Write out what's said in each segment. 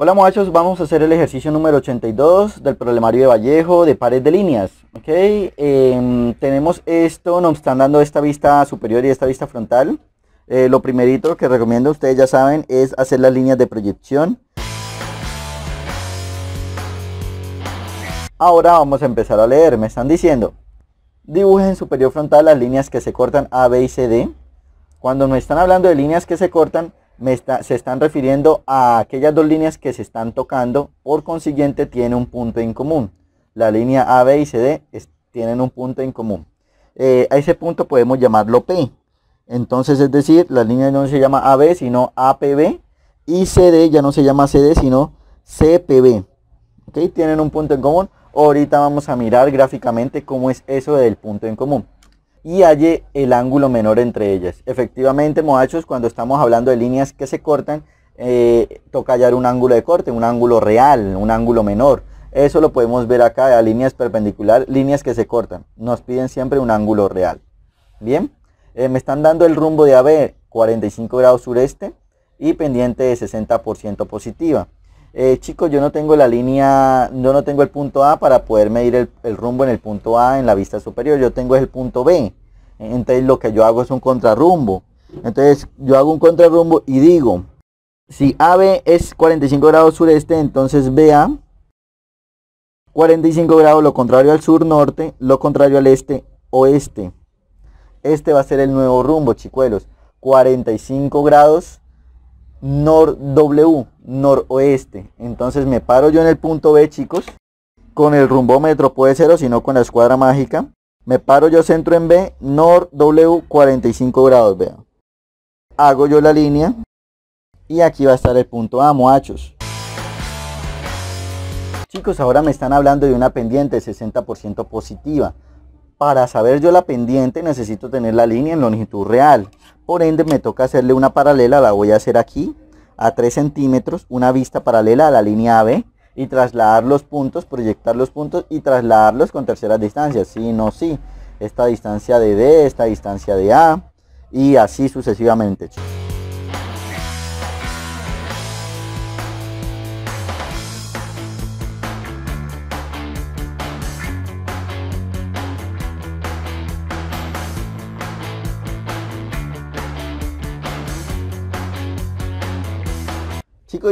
Hola muchachos, vamos a hacer el ejercicio número 82 del problemario de Vallejo de pares de líneas. Em, tenemos esto, nos están dando esta vista superior y esta vista frontal. Eh, lo primerito que recomiendo, ustedes ya saben, es hacer las líneas de proyección. Ahora vamos a empezar a leer, me están diciendo. Dibujen superior frontal las líneas que se cortan A, B y C, D. Cuando me están hablando de líneas que se cortan, se están refiriendo a aquellas dos líneas que se están tocando, por consiguiente tiene un punto en común. La línea AB y CD tienen un punto en común. Eh, a ese punto podemos llamarlo P. Entonces, es decir, la línea no se llama AB, sino APB. Y CD ya no se llama CD, sino CPB. ¿Ok? Tienen un punto en común. Ahorita vamos a mirar gráficamente cómo es eso del punto en común y halle el ángulo menor entre ellas. Efectivamente, muchachos, cuando estamos hablando de líneas que se cortan, eh, toca hallar un ángulo de corte, un ángulo real, un ángulo menor. Eso lo podemos ver acá, a líneas perpendiculares, líneas que se cortan. Nos piden siempre un ángulo real. Bien, eh, me están dando el rumbo de AB 45 grados sureste y pendiente de 60% positiva. Eh, chicos, yo no tengo la línea, yo no tengo el punto A para poder medir el, rumbo en el punto A en la vista superior, yo tengo el punto B. Entonces lo que yo hago es un contrarrumbo. Entonces yo hago un contrarrumbo y digo, si AB es 45 grados sureste, entonces BA 45 grados, lo contrario al sur norte, lo contrario al este oeste. Este va a ser el nuevo rumbo, chicuelos. 45 grados nor W, noroeste. Entonces me paro yo en el punto B, chicos. Con el rumbómetro puede si no con la escuadra mágica. Me paro yo centro en B, nor W 45 grados, vean. Hago yo la línea. Y aquí va a estar el punto A, moachos. Chicos, ahora me están hablando de una pendiente 60% positiva. Para saber yo la pendiente necesito tener la línea en longitud real. Por ende me toca hacerle una paralela, la voy a hacer aquí, a 3 centímetros, una vista paralela a la línea AB y trasladar los puntos, proyectar los puntos y trasladarlos con terceras distancias. si no, sí. Esta distancia de D, esta distancia de A y así sucesivamente.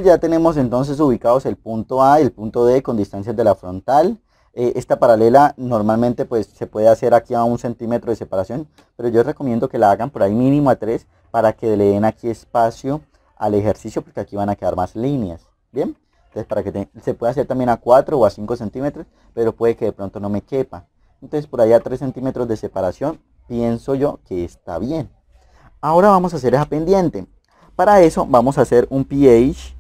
ya tenemos entonces ubicados el punto A y el punto D con distancias de la frontal. Eh, esta paralela normalmente pues se puede hacer aquí a un centímetro de separación, pero yo recomiendo que la hagan por ahí mínimo a 3 para que le den aquí espacio al ejercicio porque aquí van a quedar más líneas. Bien, entonces para que se pueda hacer también a 4 o a 5 centímetros, pero puede que de pronto no me quepa. Entonces por ahí a 3 centímetros de separación pienso yo que está bien. Ahora vamos a hacer esa pendiente. Para eso vamos a hacer un pH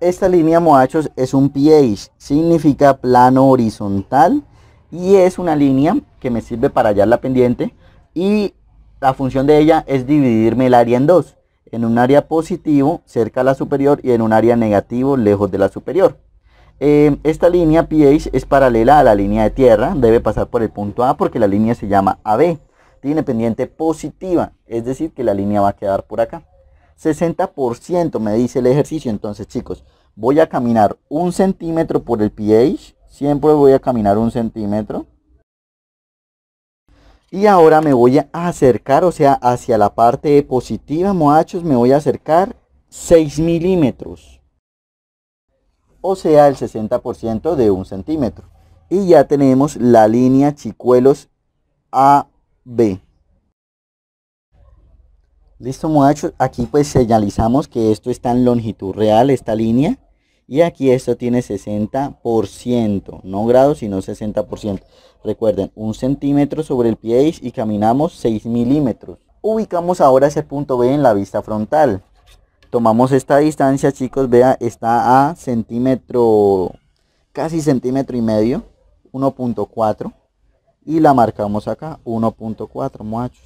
esta línea Moachos es un PH, significa plano horizontal y es una línea que me sirve para hallar la pendiente y la función de ella es dividirme el área en dos, en un área positivo cerca a la superior y en un área negativo lejos de la superior. Eh, esta línea PH es paralela a la línea de tierra, debe pasar por el punto A porque la línea se llama AB, tiene pendiente positiva, es decir que la línea va a quedar por acá. 60% me dice el ejercicio. Entonces, chicos, voy a caminar un centímetro por el pH. Siempre voy a caminar un centímetro. Y ahora me voy a acercar, o sea, hacia la parte positiva, moachos me voy a acercar 6 milímetros. O sea, el 60% de un centímetro. Y ya tenemos la línea chicuelos AB. Listo muchachos, aquí pues señalizamos que esto está en longitud real, esta línea. Y aquí esto tiene 60%, no grados sino 60%. Recuerden, un centímetro sobre el pie y caminamos 6 milímetros. Ubicamos ahora ese punto B en la vista frontal. Tomamos esta distancia chicos, vea, está a centímetro, casi centímetro y medio, 1.4. Y la marcamos acá, 1.4 muchachos.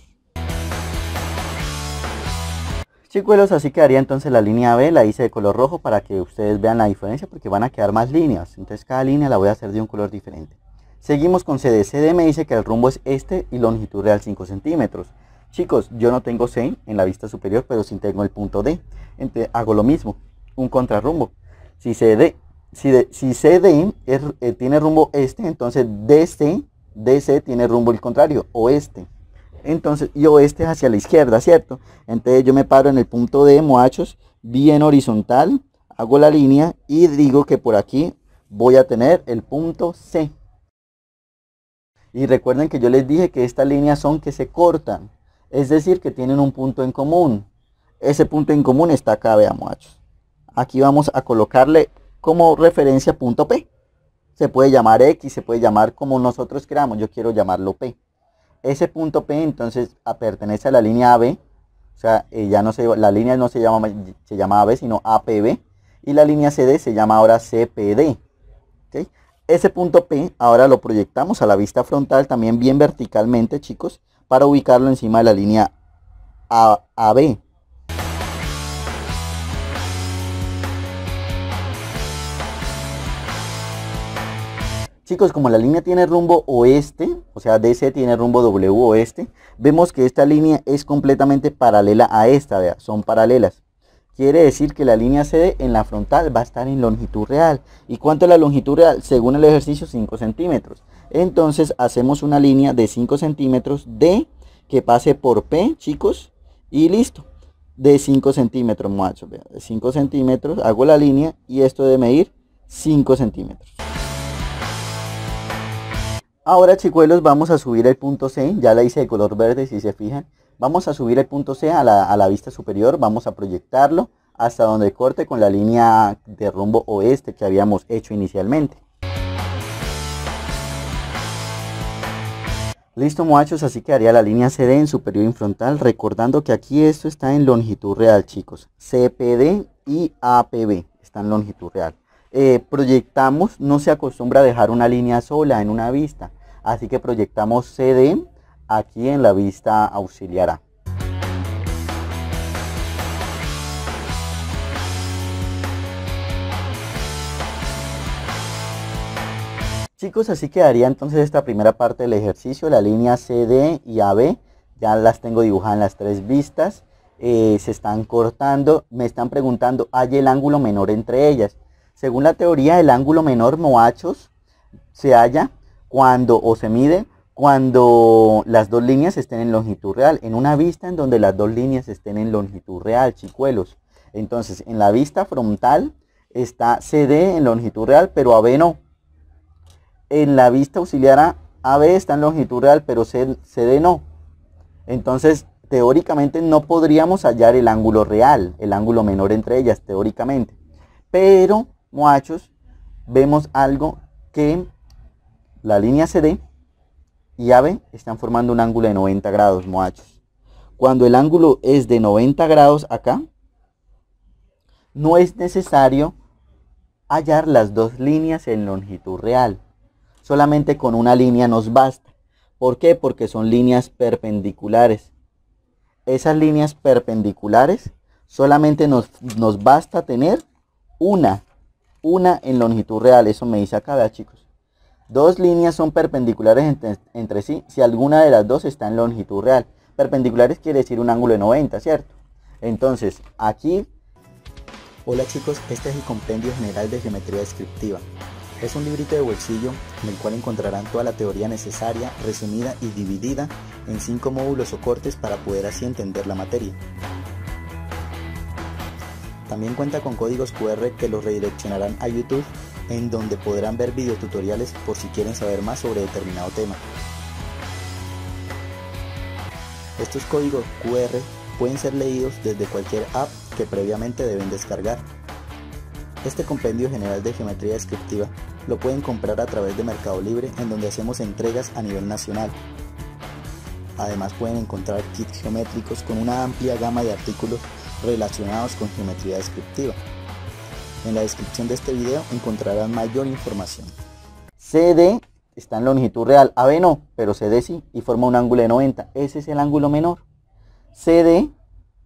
Chicuelos, así quedaría entonces la línea B, la hice de color rojo para que ustedes vean la diferencia porque van a quedar más líneas. Entonces cada línea la voy a hacer de un color diferente. Seguimos con CD. CD me dice que el rumbo es este y longitud real 5 centímetros. Chicos, yo no tengo C en la vista superior, pero sí tengo el punto D. Entonces hago lo mismo, un contrarrumbo. Si CD, si, si eh, tiene rumbo este, entonces DC, DC tiene rumbo el contrario, oeste. Entonces, yo este hacia la izquierda, ¿cierto? Entonces yo me paro en el punto de Moachos, bien horizontal, hago la línea y digo que por aquí voy a tener el punto C. Y recuerden que yo les dije que estas líneas son que se cortan, es decir, que tienen un punto en común. Ese punto en común está acá, veamos, Moachos. Aquí vamos a colocarle como referencia punto P. Se puede llamar X, se puede llamar como nosotros queramos, yo quiero llamarlo P ese punto P entonces pertenece a la línea AB, o sea, eh, ya no se, la línea no se llama, se AB, sino APB, y la línea CD se llama ahora CPD. Ese punto P ahora lo proyectamos a la vista frontal, también bien verticalmente, chicos, para ubicarlo encima de la línea AB. Chicos, como la línea tiene rumbo oeste, o sea, DC tiene rumbo W oeste, vemos que esta línea es completamente paralela a esta, ¿vea? son paralelas. Quiere decir que la línea CD en la frontal va a estar en longitud real. ¿Y cuánto es la longitud real? Según el ejercicio, 5 centímetros. Entonces hacemos una línea de 5 centímetros D que pase por P, chicos, y listo. De 5 centímetros, vean. De 5 centímetros hago la línea y esto debe medir 5 centímetros. Ahora chicuelos vamos a subir el punto C, ya la hice de color verde si se fijan. Vamos a subir el punto C a la, vista superior, vamos a proyectarlo hasta donde corte con la línea de rumbo oeste que habíamos hecho inicialmente. Listo muchachos, así quedaría la línea CD en superior y frontal, recordando que aquí esto está en longitud real chicos, CPD y APB están en longitud real. Eh, proyectamos, no se acostumbra a dejar una línea sola en una vista, así que proyectamos CD aquí en la vista auxiliar A. Chicos, así quedaría entonces esta primera parte del ejercicio, la línea CD y AB. Ya las tengo dibujadas en las tres vistas. Eh, se están cortando. Me están preguntando, ¿hay el ángulo menor entre ellas? Según la teoría, el ángulo menor Moachos se halla cuando o se mide cuando las dos líneas estén en longitud real, en una vista en donde las dos líneas estén en longitud real, chicuelos. Entonces, en la vista frontal está CD en longitud real, pero AB no. En la vista auxiliar AB está en longitud real, pero CD no. Entonces, teóricamente no podríamos hallar el ángulo real, el ángulo menor entre ellas, teóricamente. Pero Moachos, vemos algo que la línea CD y AB están formando un ángulo de 90 grados, Moachos, Cuando el ángulo es de 90 grados acá, no es necesario hallar las dos líneas en longitud real. Solamente con una línea nos basta. ¿Por qué? Porque son líneas perpendiculares. Esas líneas perpendiculares solamente nos, nos basta tener una una en longitud real, eso me dice acá, chicos. Dos líneas son perpendiculares entre, entre, sí si alguna de las dos está en longitud real. Perpendiculares quiere decir un ángulo de 90, ¿cierto? Entonces, aquí... Hola chicos, este es el Compendio General de Geometría Descriptiva. Es un librito de bolsillo en el cual encontrarán toda la teoría necesaria, resumida y dividida en cinco módulos o cortes para poder así entender la materia. También cuenta con códigos QR que los redireccionarán a YouTube en donde podrán ver videotutoriales por si quieren saber más sobre determinado tema. Estos códigos QR pueden ser leídos desde cualquier app que previamente deben descargar. Este compendio general de geometría descriptiva lo pueden comprar a través de Mercado Libre en donde hacemos entregas a nivel nacional. Además pueden encontrar kits geométricos con una amplia gama de artículos relacionados con geometría descriptiva. En la descripción de este video encontrarán mayor información. CD está en longitud real, AB no, pero CD sí, y forma un ángulo de 90. Ese es el ángulo menor. CD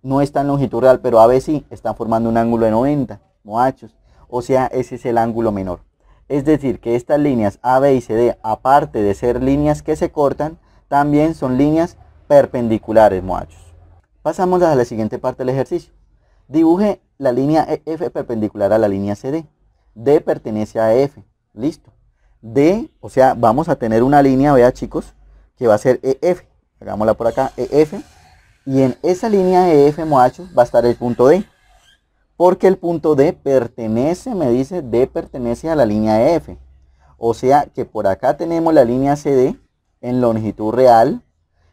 no está en longitud real, pero AB sí, Está formando un ángulo de 90, moachos. O sea, ese es el ángulo menor. Es decir, que estas líneas AB y CD, aparte de ser líneas que se cortan, también son líneas perpendiculares, moachos. Pasamos a la siguiente parte del ejercicio. Dibuje la línea EF perpendicular a la línea CD. D pertenece a EF. Listo. D, o sea, vamos a tener una línea, vea chicos, que va a ser EF. Hagámosla por acá, EF. Y en esa línea EF, muchachos, va a estar el punto D. Porque el punto D pertenece, me dice, D pertenece a la línea EF. O sea que por acá tenemos la línea CD en longitud real.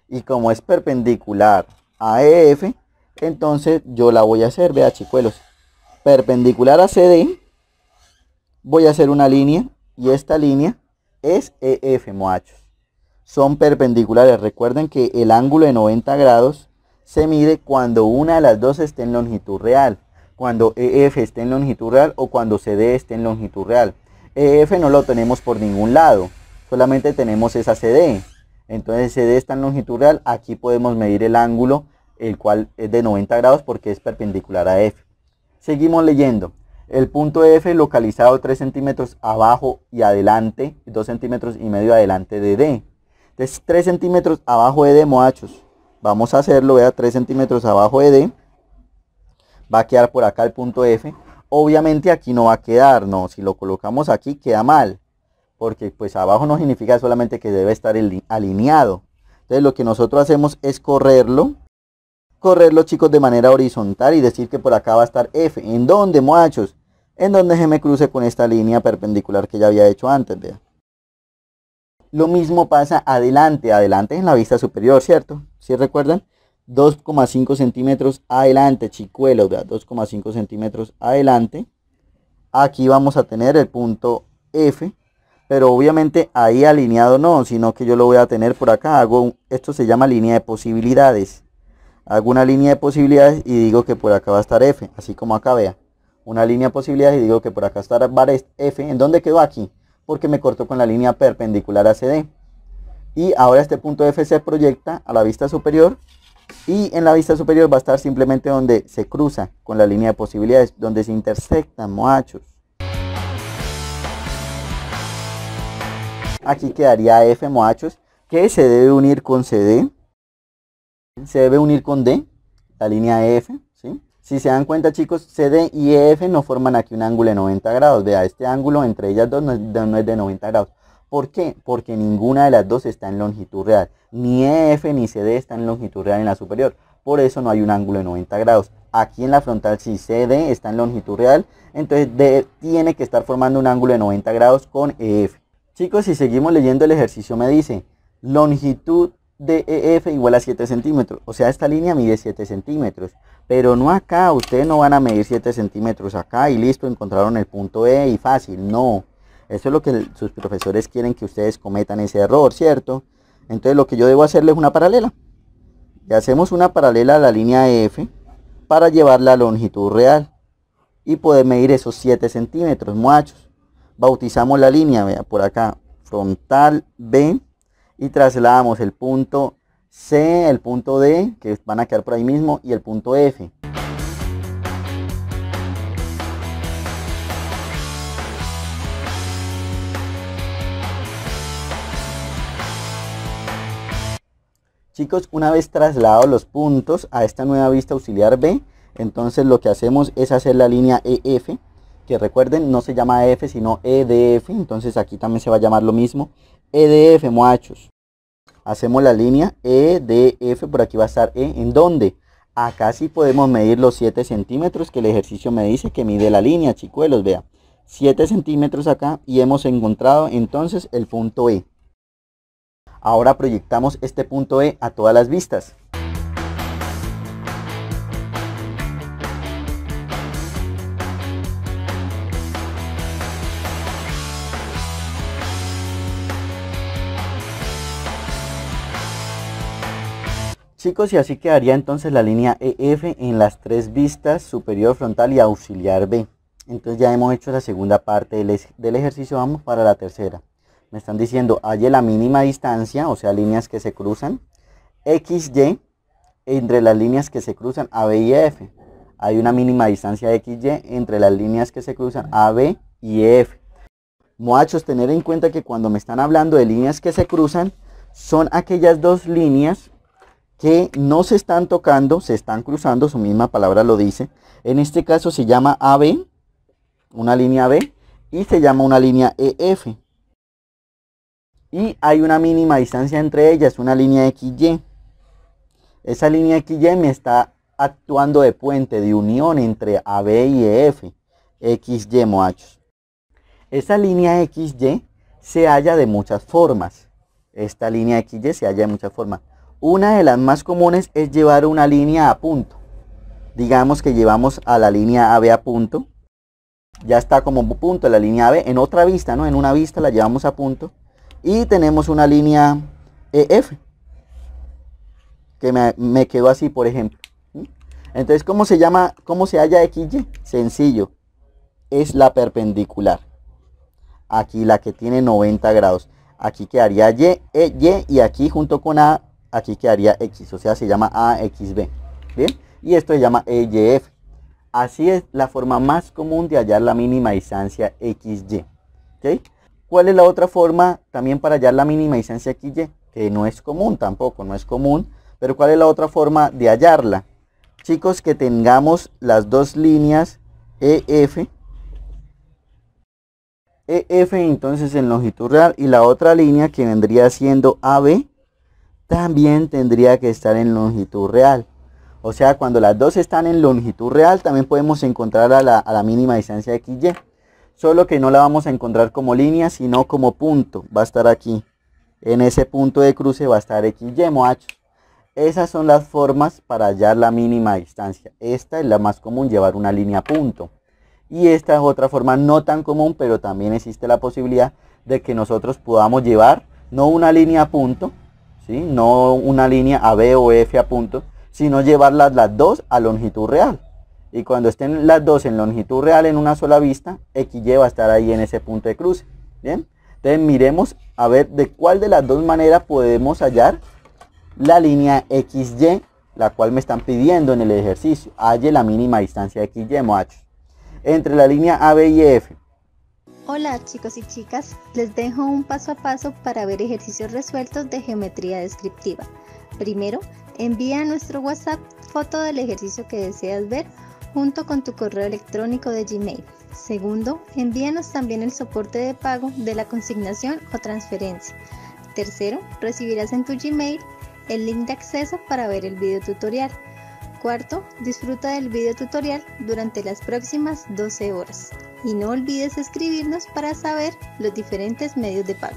Y como es perpendicular EF... entonces yo la voy a hacer, vea chicuelos, perpendicular a CD, voy a hacer una línea y esta línea es EF, moachos. Son perpendiculares, recuerden que el ángulo de 90 grados se mide cuando una de las dos esté en longitud real, cuando EF esté en longitud real o cuando CD esté en longitud real. EF no lo tenemos por ningún lado, solamente tenemos esa CD. Entonces CD está en longitud real, aquí podemos medir el ángulo el cual es de 90 grados porque es perpendicular a F. Seguimos leyendo. El punto F localizado 3 centímetros abajo y adelante, 2 centímetros y medio adelante de D. Entonces 3 centímetros abajo de D, moachos. Vamos a hacerlo, vea, 3 centímetros abajo de D. Va a quedar por acá el punto F. Obviamente aquí no va a quedar, no, si lo colocamos aquí queda mal. Porque pues abajo no significa solamente que debe estar alineado. Entonces lo que nosotros hacemos es correrlo correr los chicos de manera horizontal y decir que por acá va a estar F. ¿En dónde, muchachos? En donde se me cruce con esta línea perpendicular que ya había hecho antes. Lo mismo pasa adelante, adelante en la vista superior, ¿cierto? si recuerdan? 2,5 centímetros adelante, chicuelos, 2,5 centímetros adelante. Aquí vamos a tener el punto F, pero obviamente ahí alineado no, sino que yo lo voy a tener por acá. Hago esto se llama línea de posibilidades. Hago una línea de posibilidades y digo que por acá va a estar F, así como acá vea. Una línea de posibilidades y digo que por acá estar F. ¿En dónde quedó aquí? Porque me cortó con la línea perpendicular a CD. Y ahora este punto F se proyecta a la vista superior y en la vista superior va a estar simplemente donde se cruza con la línea de posibilidades, donde se intersectan, muchachos. Aquí quedaría F, muchachos, que se debe unir con CD se debe unir con D, la línea EF, ¿sí? Si se dan cuenta chicos, CD y EF no forman aquí un ángulo de 90 grados. Vea, este ángulo entre ellas dos no es, de, 90 grados. ¿Por qué? Porque ninguna de las dos está en longitud real. Ni EF ni CD están en longitud real en la superior. Por eso no hay un ángulo de 90 grados. Aquí en la frontal si CD está en longitud real, entonces D tiene que estar formando un ángulo de 90 grados con EF. Chicos, si seguimos leyendo el ejercicio me dice longitud DEF e igual a 7 centímetros. O sea, esta línea mide 7 centímetros. Pero no acá, ustedes no van a medir 7 centímetros acá y listo, encontraron el punto E y fácil. No, eso es lo que sus profesores quieren que ustedes cometan ese error, ¿cierto? Entonces lo que yo debo hacerle es una paralela. Y hacemos una paralela a la línea e F para llevar la longitud real y poder medir esos 7 centímetros, muchachos. Bautizamos la línea, vea, por acá, frontal B y trasladamos el punto C, el punto D, que van a quedar por ahí mismo, y el punto F. Chicos, una vez trasladados los puntos a esta nueva vista auxiliar B, entonces lo que hacemos es hacer la línea EF, recuerden no se llama e F sino EDF, entonces aquí también se va a llamar lo mismo, EDF muchachos. Hacemos la línea EDF, por aquí va a estar E, ¿en dónde? Acá sí podemos medir los 7 centímetros que el ejercicio me dice que mide la línea, chicuelos, vea. 7 centímetros acá y hemos encontrado entonces el punto E. Ahora proyectamos este punto E a todas las vistas. Chicos, y así quedaría entonces la línea EF en las tres vistas, superior, frontal y auxiliar B. Entonces ya hemos hecho la segunda parte del, ejercicio, vamos para la tercera. Me están diciendo, hay la mínima distancia, o sea, líneas que se cruzan, XY, entre las líneas que se cruzan AB y F. Hay una mínima distancia XY entre las líneas que se cruzan AB y F. Muchachos, tener en cuenta que cuando me están hablando de líneas que se cruzan, son aquellas dos líneas que no se están tocando, se están cruzando, su misma palabra lo dice. En este caso se llama AB, una línea B, y se llama una línea EF. Y hay una mínima distancia entre ellas, una línea XY. Esa línea XY me está actuando de puente, de unión entre AB y EF, XY moachos. Esa línea XY se halla de muchas formas. Esta línea XY se halla de muchas formas. Una de las más comunes es llevar una línea a punto. Digamos que llevamos a la línea AB a punto. Ya está como punto la línea AB en otra vista, ¿no? En una vista la llevamos a punto. Y tenemos una línea EF. Que me, quedó así, por ejemplo. Entonces, ¿cómo se llama? ¿Cómo se halla XY? Sencillo. Es la perpendicular. Aquí la que tiene 90 grados. Aquí quedaría y, e, y y aquí junto con A aquí quedaría X, o sea, se llama AXB, ¿bien? Y esto se llama EYF. Así es la forma más común de hallar la mínima distancia XY, ¿ok? ¿Cuál es la otra forma también para hallar la mínima distancia XY? Que no es común tampoco, no es común, pero ¿cuál es la otra forma de hallarla? Chicos, que tengamos las dos líneas EF, EF entonces en longitud real y la otra línea que vendría siendo AB también tendría que estar en longitud real. O sea, cuando las dos están en longitud real, también podemos encontrar a la, mínima distancia XY. Solo que no la vamos a encontrar como línea, sino como punto. Va a estar aquí. En ese punto de cruce va a estar XY, moachos. Esas son las formas para hallar la mínima distancia. Esta es la más común, llevar una línea a punto. Y esta es otra forma no tan común, pero también existe la posibilidad de que nosotros podamos llevar, no una línea a punto, no una línea a B o F a punto, sino llevarlas las dos a longitud real. Y cuando estén las dos en longitud real en una sola vista, XY va a estar ahí en ese punto de cruce. ¿Bien? Entonces miremos a ver de cuál de las dos maneras podemos hallar la línea XY, la cual me están pidiendo en el ejercicio. Halle la mínima distancia de XY, macho Entre la línea AB y F Hola chicos y chicas, les dejo un paso a paso para ver ejercicios resueltos de geometría descriptiva. Primero, envía a nuestro WhatsApp foto del ejercicio que deseas ver junto con tu correo electrónico de Gmail. Segundo, envíanos también el soporte de pago de la consignación o transferencia. Tercero, recibirás en tu Gmail el link de acceso para ver el video tutorial. Cuarto, disfruta del video tutorial durante las próximas 12 horas y no olvides escribirnos para saber los diferentes medios de pago.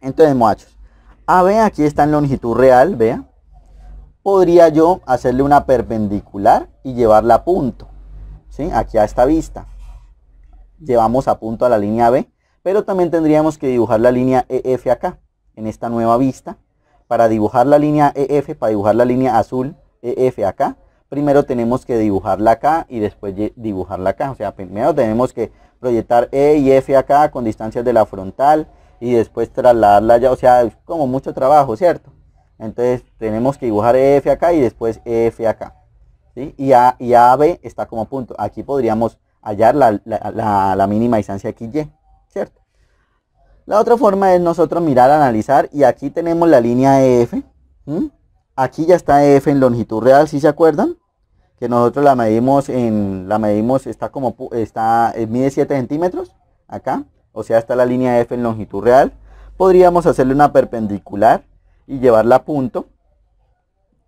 Entonces, muchachos, a ah, aquí está en longitud real, vea. Podría yo hacerle una perpendicular y llevarla a punto, ¿sí? Aquí a esta vista. Llevamos a punto a la línea B, pero también tendríamos que dibujar la línea EF acá, en esta nueva vista. Para dibujar la línea EF, para dibujar la línea azul EF acá, primero tenemos que dibujarla acá y después dibujarla acá. O sea, primero tenemos que proyectar E y F acá con distancias de la frontal y después trasladarla ya. O sea, es como mucho trabajo, ¿cierto? Entonces tenemos que dibujar EF acá y después EF acá. ¿sí? Y, A, y AB está como punto. Aquí podríamos hallar la, mínima distancia aquí Y, ¿cierto? La otra forma es nosotros mirar, analizar y aquí tenemos la línea EF. Aquí ya está EF en longitud real, si se acuerdan que nosotros la medimos en, la medimos, está como, está, eh, mide 7 centímetros, acá, o sea, está la línea F en longitud real. Podríamos hacerle una perpendicular y llevarla a punto.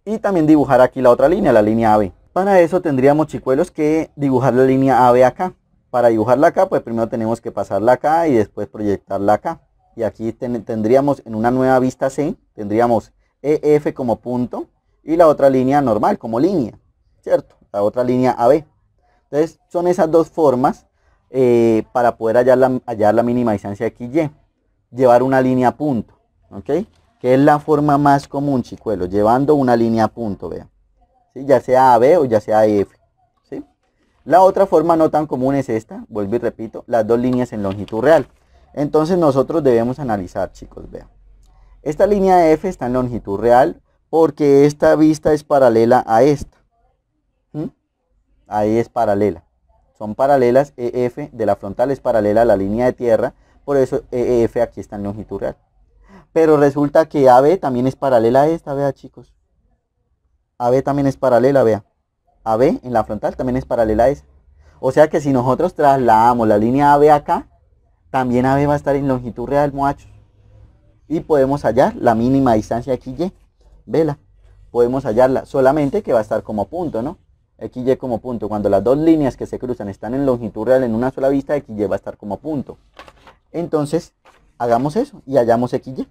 Y también dibujar aquí la otra línea, la línea AB. Para eso tendríamos, chicuelos, que dibujar la línea AB acá. Para dibujarla acá, pues primero tenemos que pasarla acá y después proyectarla acá. Y aquí tendríamos en una nueva vista C, tendríamos EF como punto y la otra línea normal como línea. ¿cierto? La otra línea AB. Entonces, son esas dos formas eh, para poder hallar la, hallar la mínima distancia Y. Llevar una línea a punto, ¿ok? Que es la forma más común, chicuelo, llevando una línea a punto, vean. si Ya sea AB o ya sea F. ¿sí? La otra forma no tan común es esta, vuelvo y repito, las dos líneas en longitud real. Entonces nosotros debemos analizar, chicos, vean. Esta línea F está en longitud real porque esta vista es paralela a esta ahí es paralela. Son paralelas EF de la frontal es paralela a la línea de tierra, por eso EF aquí está en longitud real. Pero resulta que AB también es paralela a esta, vea chicos. AB también es paralela, vea. AB en la frontal también es paralela a esa. O sea que si nosotros trasladamos la línea AB acá, también AB va a estar en longitud real, muchachos. Y podemos hallar la mínima distancia aquí, Y. Vela. Podemos hallarla, solamente que va a estar como punto, ¿no? XY como punto. Cuando las dos líneas que se cruzan están en longitud real en una sola vista, XY va a estar como punto. Entonces, hagamos eso y hallamos XY.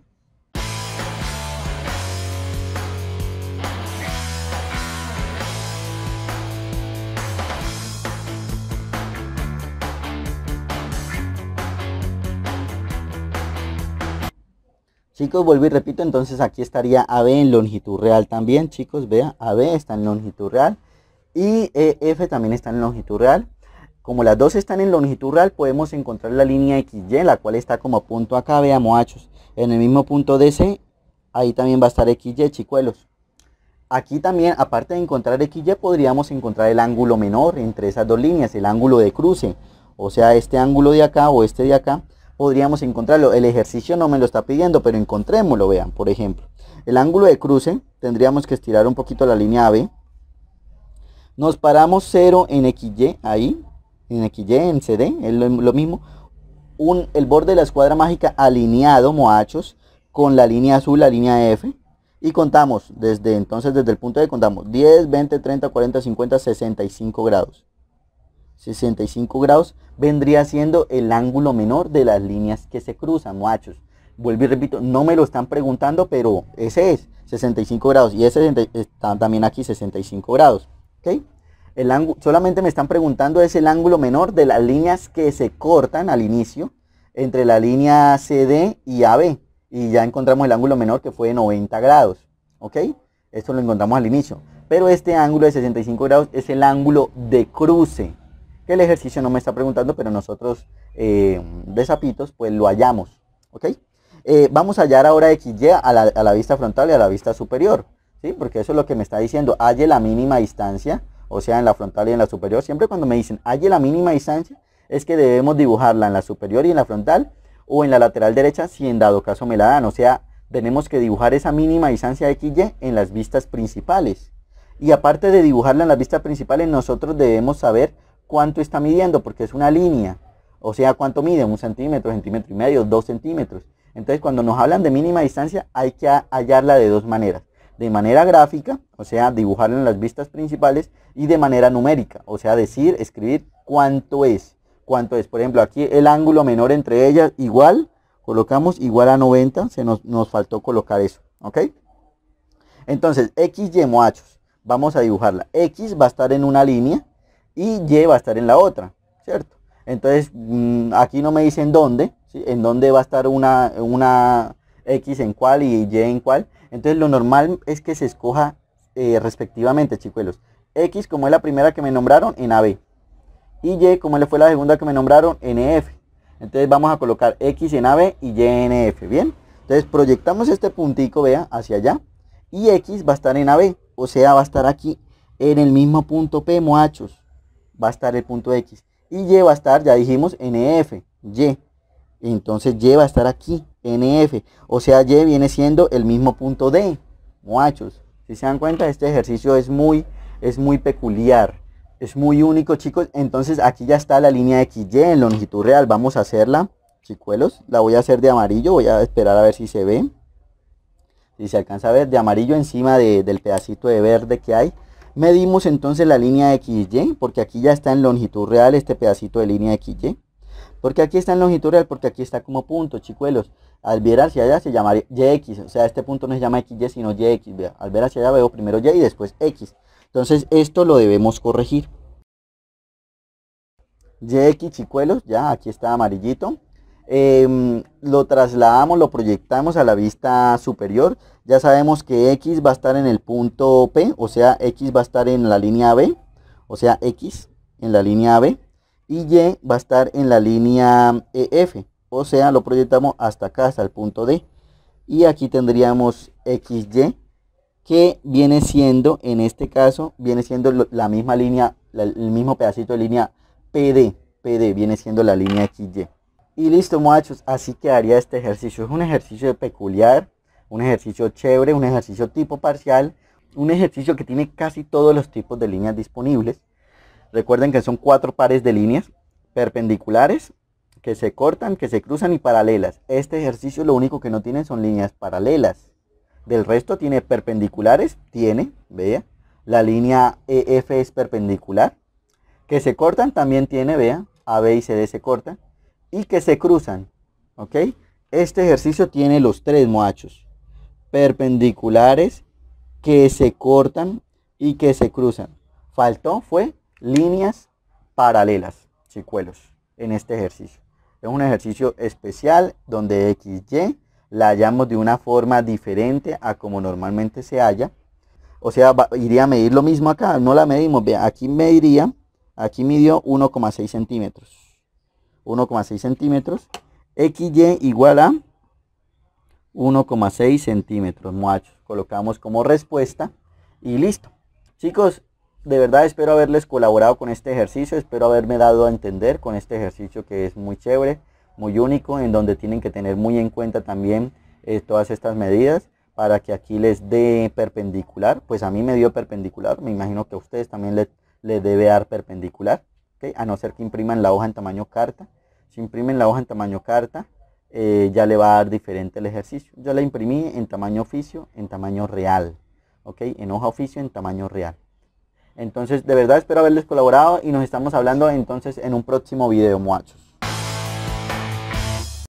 Chicos, vuelvo y repito, entonces aquí estaría AB en longitud real también, chicos, vea, AB está en longitud real y eh, F también está en longitud real. Como las dos están en longitud real, podemos encontrar la línea XY, la cual está como punto acá, veamos hachos. En el mismo punto DC, ahí también va a estar XY, chicuelos. Aquí también, aparte de encontrar XY, podríamos encontrar el ángulo menor entre esas dos líneas, el ángulo de cruce. O sea, este ángulo de acá o este de acá, podríamos encontrarlo. El ejercicio no me lo está pidiendo, pero encontrémoslo, vean, por ejemplo. El ángulo de cruce, tendríamos que estirar un poquito la línea AB nos paramos 0 en XY, ahí, en XY, en CD, es lo, mismo. el borde de la escuadra mágica alineado, moachos, con la línea azul, la línea F. Y contamos desde entonces, desde el punto de contamos 10, 20, 30, 40, 50, 65 grados. 65 grados vendría siendo el ángulo menor de las líneas que se cruzan, moachos. Vuelvo y repito, no me lo están preguntando, pero ese es 65 grados. Y ese está también aquí 65 grados. El solamente me están preguntando es el ángulo menor de las líneas que se cortan al inicio entre la línea CD y AB. Y ya encontramos el ángulo menor que fue de 90 grados. ¿Ok? Esto lo encontramos al inicio. Pero este ángulo de 65 grados es el ángulo de cruce. Que el ejercicio no me está preguntando, pero nosotros eh, de zapitos pues lo hallamos. ¿Ok? Eh, vamos a hallar ahora XY a la vista frontal y a la vista superior. Porque eso es lo que me está diciendo, halle la mínima distancia, o sea, en la frontal y en la superior. Siempre cuando me dicen halle la mínima distancia, es que debemos dibujarla en la superior y en la frontal, o en la lateral derecha si en dado caso me la dan. O sea, tenemos que dibujar esa mínima distancia XY en las vistas principales. Y aparte de dibujarla en las vistas principales, nosotros debemos saber cuánto está midiendo, porque es una línea. O sea, cuánto mide, un centímetro, centímetro y medio, dos centímetros. Entonces, cuando nos hablan de mínima distancia, hay que hallarla de dos maneras de manera gráfica, o sea, dibujar en las vistas principales, y de manera numérica, o sea, decir, escribir cuánto es. Cuánto es, por ejemplo, aquí el ángulo menor entre ellas igual, colocamos igual a 90, se nos, nos faltó colocar eso, ¿ok? Entonces, X, Y, moachos, vamos a dibujarla. X va a estar en una línea y Y va a estar en la otra, ¿cierto? Entonces, mm, aquí no me dicen dónde, en dónde va a estar una, una X en cuál y Y en cuál, entonces lo normal es que se escoja eh, respectivamente, chicuelos. X como es la primera que me nombraron en AB. Y Y como le fue la segunda que me nombraron en EF. Entonces vamos a colocar X en AB y Y en EF. Bien. Entonces proyectamos este puntico, vea, hacia allá. Y X va a estar en AB. O sea, va a estar aquí en el mismo punto P, moachos. Va a estar el punto X. Y Y va a estar, ya dijimos, en EF. Y entonces Y va a estar aquí, NF. O sea, Y viene siendo el mismo punto D, muchachos. Si se dan cuenta, este ejercicio es muy, es muy peculiar. Es muy único, chicos. Entonces, aquí ya está la línea XY en longitud real. Vamos a hacerla, chicuelos. La voy a hacer de amarillo. Voy a esperar a ver si se ve. Si se alcanza a ver, de amarillo encima del pedacito de verde que hay. Medimos entonces la línea XY, porque aquí ya está en longitud real este pedacito de línea XY. Porque aquí está en longitud porque aquí está como punto, chicuelos. Al ver hacia allá se llama YX, o sea, este punto no se llama XY, sino YX. Al ver hacia allá veo primero Y y después X. Entonces esto lo debemos corregir. YX, chicuelos, ya, aquí está amarillito. Em, lo trasladamos, lo proyectamos a la vista superior. Ya sabemos que X va a estar en el punto P, o sea, X va a estar en la línea B, o sea, X en la línea B y va a estar en la línea EF, o sea, lo proyectamos hasta acá, hasta el punto D. Y aquí tendríamos XY, que viene siendo, en este caso, viene siendo la misma línea, el mismo pedacito de línea PD. PD viene siendo la línea XY. Y listo, muchachos, así quedaría este ejercicio. Es un ejercicio peculiar, un ejercicio chévere, un ejercicio tipo parcial, un ejercicio que tiene casi todos los tipos de líneas disponibles Recuerden que son cuatro pares de líneas perpendiculares que se cortan, que se cruzan y paralelas. Este ejercicio lo único que no tiene son líneas paralelas. Del resto tiene perpendiculares, tiene, vea, la línea EF es perpendicular. Que se cortan también tiene, vea, AB y CD se cortan. Y que se cruzan, ¿ok? Este ejercicio tiene los tres moachos. Perpendiculares, que se cortan y que se cruzan. Faltó fue líneas paralelas, chicuelos, en este ejercicio. Es un ejercicio especial donde x, y la hallamos de una forma diferente a como normalmente se halla. O sea, iría a medir lo mismo acá, no la medimos, vea, aquí mediría, aquí midió 1,6 centímetros. 1,6 centímetros, XY igual a 1,6 centímetros, muchachos. Colocamos como respuesta y listo. Chicos, de verdad espero haberles colaborado con este ejercicio, espero haberme dado a entender con este ejercicio que es muy chévere, muy único, en donde tienen que tener muy en cuenta también eh, todas estas medidas para que aquí les dé perpendicular, pues a mí me dio perpendicular, me imagino que a ustedes también les, debe dar perpendicular, a no ser que impriman la hoja en tamaño carta, si imprimen la hoja en tamaño carta, eh, ya le va a dar diferente el ejercicio. Yo la imprimí en tamaño oficio, en tamaño real. En hoja oficio, en tamaño real. Entonces, de verdad espero haberles colaborado y nos estamos hablando entonces en un próximo video, muchachos.